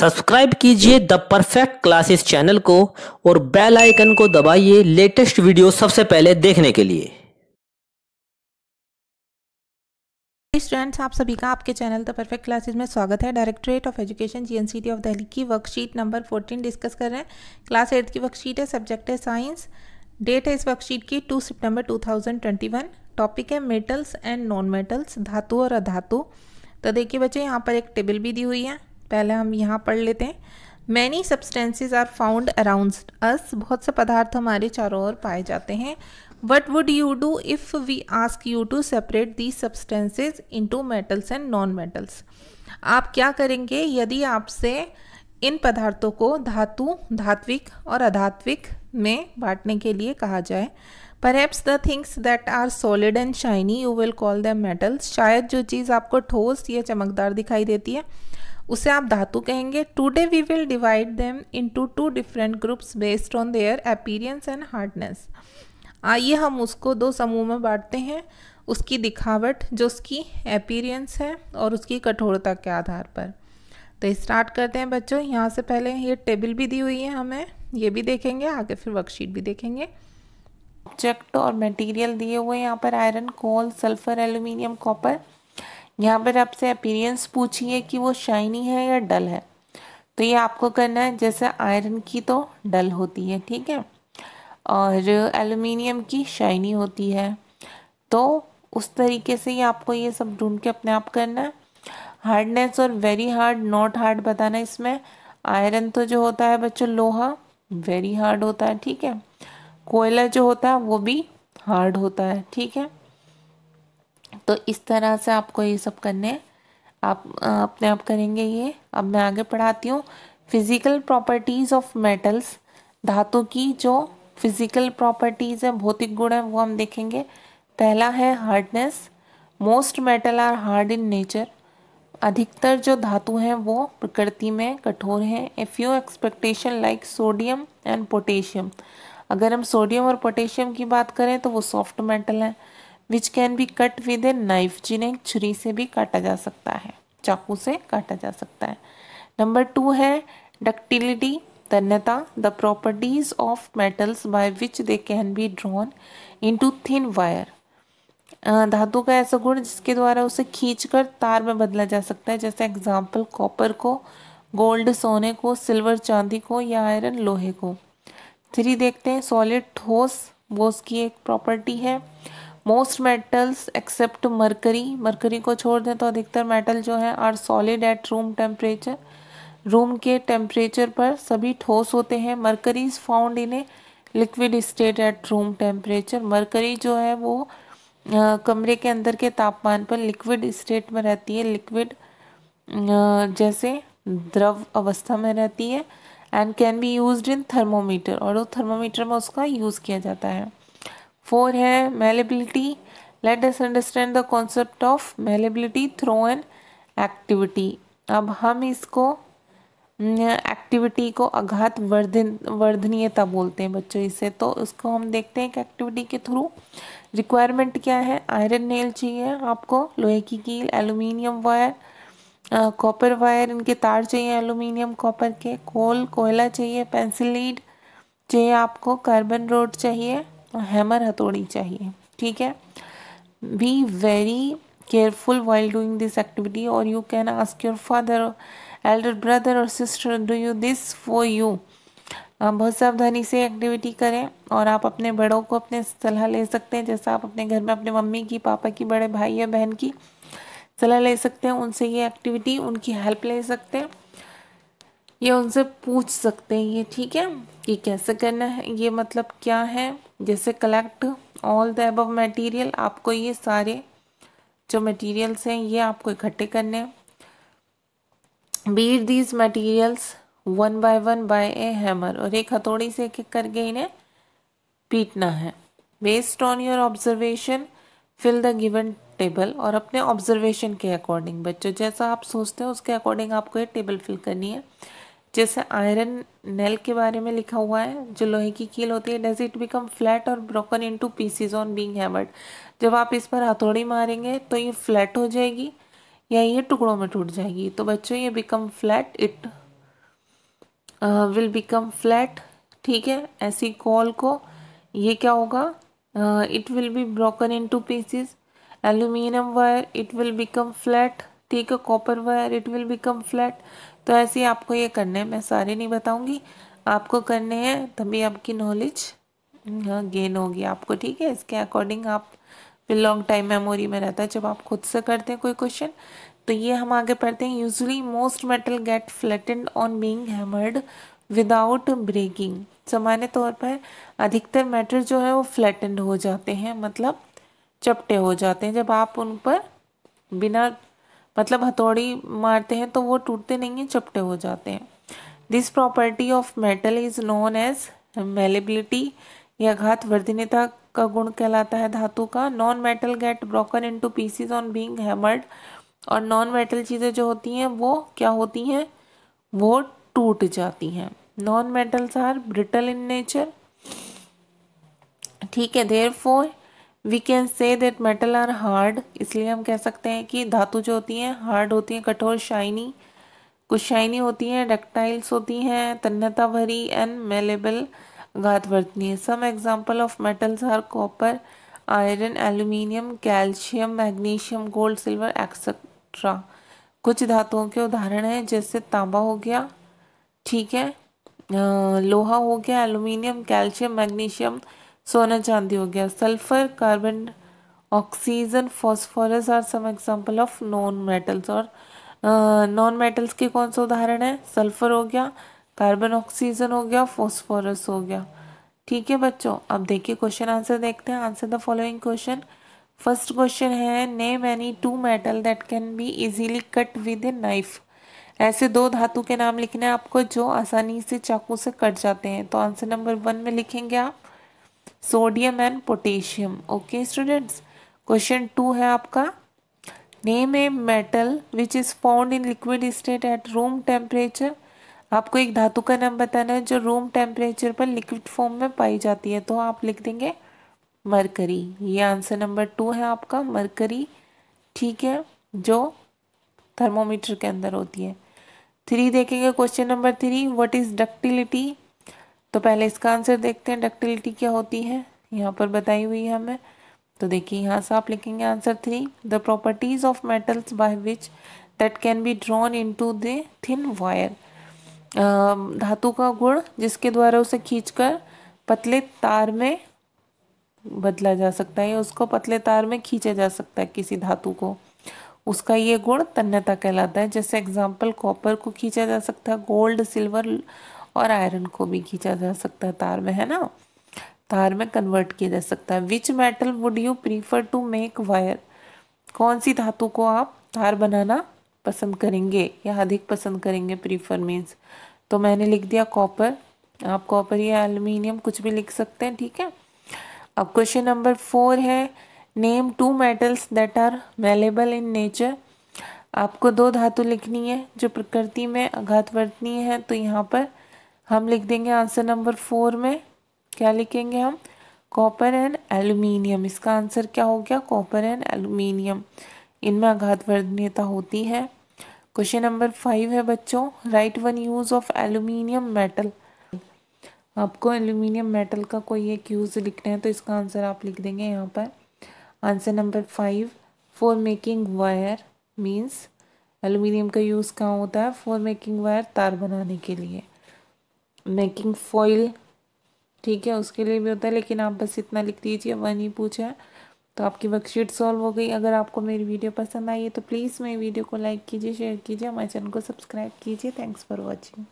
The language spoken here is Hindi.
सब्सक्राइब कीजिए द परफेक्ट क्लासेस चैनल को और बेल आइकन को दबाइए लेटेस्ट वीडियो सबसे पहले देखने के लिए स्टूडेंट्स आप सभी का आपके चैनल द परफेक्ट क्लासेस में स्वागत है directorate of education GNCT of Delhi की वर्कशीट नंबर 14 डिस्कस कर रहे हैं क्लास एट्थ की वर्कशीट है सब्जेक्ट है साइंस डेट है इस वर्कशीट की टू सितंबर वन टॉपिक है मेटल्स एंड नॉन मेटल्स धातु और अधातु तो देखिए बच्चे यहाँ पर एक टेबल भी दी हुई है पहले हम यहाँ पढ़ लेते हैं many substances are found around us बहुत से पदार्थ हमारे चारों ओर पाए जाते हैं what would you do if we ask you to separate the substances to metals and non metals आप क्या करेंगे यदि आपसे इन पदार्थों को धातु धात्विक और अधात्विक में बांटने के लिए कहा जाए perhaps the things that are solid and shiny you will call them metals शायद जो चीज़ आपको ठोस या चमकदार दिखाई देती है उसे आप धातु कहेंगे today we will divide them into two different groups based on their appearance and hardness आइए हम उसको दो समूह में बांटते हैं उसकी दिखावट जो उसकी अपीरियंस है और उसकी कठोरता के आधार पर तो स्टार्ट करते हैं बच्चों यहाँ से पहले ये टेबल भी दी हुई है हमें ये भी देखेंगे आगे फिर वर्कशीट भी देखेंगे ऑब्जेक्ट और मटेरियल दिए हुए हैं यहाँ पर iron coal sulphur aluminium copper यहाँ पर आपसे अपीरियंस पूछिए कि वो शाइनी है या डल है तो ये आपको करना है जैसे आयरन की तो डल होती है ठीक है और एलुमिनियम की शाइनी होती है तो उस तरीके से ही आपको ये सब ढूंढ के अपने आप करना है हार्डनेस और वेरी हार्ड नॉट हार्ड बताना इसमें आयरन तो जो होता है बच्चों लोहा वेरी हार्ड होता है ठीक है कोयला जो होता है वो भी हार्ड होता है ठीक है तो इस तरह से आपको ये सब करने आप अपने आप करेंगे ये अब मैं आगे पढ़ाती हूँ फिज़िकल प्रॉपर्टीज़ ऑफ मेटल्स धातु की जो फिज़िकल प्रॉपर्टीज़ है भौतिक गुण है वो हम देखेंगे पहला है hardness most metal are hard in nature अधिकतर जो धातु हैं वो प्रकृति में कठोर हैं a few expectation like sodium and potassium अगर हम सोडियम और पोटेशियम की बात करें तो वो सॉफ्ट मेटल हैं which can be cut with a knife जिन्हें छुरी से भी काटा जा सकता है चाकू से काटा जा सकता है नंबर टू है डक्टिलिटी तन्यता the properties of metals by which they can be drawn into thin wire धातु का ऐसा गुण जिसके द्वारा उसे खींचकर तार में बदला जा सकता है जैसे एग्जाम्पल कॉपर को गोल्ड सोने को सिल्वर चांदी को या आयरन लोहे को थ्री देखते हैं सॉलिड ठोस वो उसकी एक प्रॉपर्टी है most metals except mercury mercury को छोड़ दें तो अधिकतर मेटल जो है are solid at room temperature room के टेम्परेचर पर सभी ठोस होते हैं mercury is found in a liquid state at room temperature mercury जो है वो आ, कमरे के अंदर के तापमान पर लिक्विड स्टेट में रहती है लिक्विड जैसे द्रव अवस्था में रहती है and can be use in thermometer और वो थर्मोमीटर में उसका यूज़ किया जाता है फोर है malleability let us understand the concept of malleability through an activity अब हम इसको एक्टिविटी को आघात वर्धन वर्धनीयता बोलते हैं बच्चों इसे तो उसको हम देखते हैं कि एक्टिविटी के थ्रू रिक्वायरमेंट क्या है आयरन नेल चाहिए आपको लोहे की कील एल्यूमिनियम वायर कॉपर वायर इनके तार चाहिए एल्यूमिनियम कॉपर के कोल कोयला चाहिए पेंसिल लीड चाहिए आपको कार्बन रोड चाहिए और हैमर हथौड़ी चाहिए ठीक है be very careful while doing this activity और you can ask your father elder brother और sister do you this for you बहुत सावधानी से एक्टिविटी करें और आप अपने बड़ों को अपने सलाह ले सकते हैं जैसा आप अपने घर में अपने मम्मी की पापा की बड़े भाई या बहन की सलाह ले सकते हैं उनसे ये एक्टिविटी उनकी हेल्प ले सकते हैं या उनसे पूछ सकते हैं ये ठीक है कि कैसे करना है ये मतलब क्या है जैसे collect all the above material आपको ये सारे जो मटेरियल्स हैं ये आपको इकट्ठे करने हैं beat these materials one by one by a hammer और एक हथौड़ी से एक एक करके इन्हें पीटना है based on your observation fill the given table और अपने ऑब्जर्वेशन के अकॉर्डिंग बच्चों जैसा आप सोचते हैं उसके अकॉर्डिंग आपको ये टेबल फिल करनी है जैसे आयरन नेल के बारे में लिखा हुआ है जो लोहे की कील होती है डज इट बिकम फ्लैट और broken into pieces on being hammered जब आप इस पर हथौड़ी मारेंगे तो ये फ्लैट हो जाएगी या ये टुकड़ों में टूट जाएगी तो बच्चों ये become flat it will become flat ठीक है ऐसी कॉल को ये क्या होगा it will be broken into pieces aluminium wire it will become flat ठीक है copper wire it will become flat तो ऐसे ही आपको ये करने हैं मैं सारे नहीं बताऊंगी आपको करने हैं तभी आपकी नॉलेज गेन हाँ, होगी आपको ठीक है इसके अकॉर्डिंग आप फिर लॉन्ग टाइम मेमोरी में रहता है जब आप खुद से करते हैं कोई क्वेश्चन तो ये हम आगे पढ़ते हैं usually most metal get flattened on being hammered without breaking सामान्य तौर पर अधिकतर मेटल जो है वो फ्लैटेंड हो जाते हैं मतलब चपटे हो जाते हैं जब आप उन पर बिना मतलब हथौड़ी मारते हैं तो वो टूटते नहीं हैं चपटे हो जाते हैं this property of metal is known as malleability या घात वर्धिनता का गुण कहलाता है धातु का non metal get broken to pieces on being hammered और नॉन मेटल चीज़ें जो होती हैं वो क्या होती हैं वो टूट जाती हैं non metals are brittle in nature ठीक है therefore we can say that metal are hard इसलिए हम कह सकते हैं कि धातु जो होती हैं हार्ड होती हैं कठोर शाइनी कुछ शाइनी होती हैं डक्टाइल्स होती हैं तन्नता भरी एंड मेलेबल घात है some example of metals are copper iron aluminium calcium magnesium gold silver etcetera कुछ धातुओं के उदाहरण हैं जैसे तांबा हो गया ठीक है लोहा हो गया एल्यूमिनियम कैल्शियम मैग्नीशियम सोना चांदी हो गया sulphur carbon oxygen phosphorus are some example of non metals और नॉन मेटल्स के कौन से उदाहरण है सल्फर हो गया कार्बन ऑक्सीजन हो गया फॉस्फोरस हो गया ठीक है बच्चों अब देखिए क्वेश्चन आंसर देखते हैं answer the following question first question है name any two metal that can be easily cut with a knife ऐसे दो धातु के नाम लिखने हैं आपको जो आसानी से चाकू से कट जाते हैं तो आंसर नंबर वन में लिखेंगे आप sodium and potassium okay students question two है आपका name a metal which is found in liquid state at room temperature आपको एक धातु का नाम बताना है जो रूम टेम्परेचर पर लिक्विड फॉर्म में पाई जाती है तो आप लिख देंगे मरकरी ये आंसर नंबर टू है आपका मरकरी ठीक है जो थर्मोमीटर के अंदर होती है थ्री देखेंगे question number three what is ductility तो पहले इसका आंसर देखते हैं डक्टिलिटी क्या होती है यहाँ पर बताई हुई है हमें तो देखिए यहाँ से आप लिखेंगे answer three the properties of metals by which that can be drawn into the thin wire धातु का गुण जिसके द्वारा उसे खींचकर पतले तार में बदला जा सकता है उसको पतले तार में खींचा जा सकता है किसी धातु को उसका ये गुण तन्यता कहलाता है जैसे एग्जाम्पल कॉपर को खींचा जा सकता है गोल्ड सिल्वर और आयरन को भी खींचा जा सकता है तार में है ना तार में कन्वर्ट किया जा सकता है which metal would you prefer to make wire कौन सी धातु को आप तार बनाना पसंद करेंगे या अधिक पसंद करेंगे प्रीफर मीन्स तो मैंने लिख दिया कॉपर आप कॉपर या एल्यूमिनियम कुछ भी लिख सकते हैं ठीक है अब क्वेश्चन नंबर फोर है name two metals that are malleable in nature आपको दो धातु लिखनी है जो प्रकृति में अघात वर्तनीय है तो यहाँ पर हम लिख देंगे आंसर नंबर फोर में क्या लिखेंगे हम कॉपर एंड एल्यूमिनियम इसका आंसर क्या हो गया कॉपर एंड एल्यूमिनियम इनमें आघात वर्धनीयता होती है क्वेश्चन नंबर फाइव है बच्चों right one use of aluminium metal आपको एल्यूमिनियम मेटल का कोई एक यूज़ लिखना है तो इसका आंसर आप लिख देंगे यहाँ पर answer number five for making wire means aluminium का यूज़ कहाँ होता है फॉर मेकिंग वायर तार बनाने के लिए मेकिंग फॉइल ठीक है उसके लिए भी होता है लेकिन आप बस इतना लिख दीजिए वन ही पूछा है तो आपकी वर्कशीट सॉल्व हो गई अगर आपको मेरी वीडियो पसंद आई है तो प्लीज़ मेरी वीडियो को लाइक कीजिए शेयर कीजिए हमारे चैनल को सब्सक्राइब कीजिए थैंक्स फॉर वॉचिंग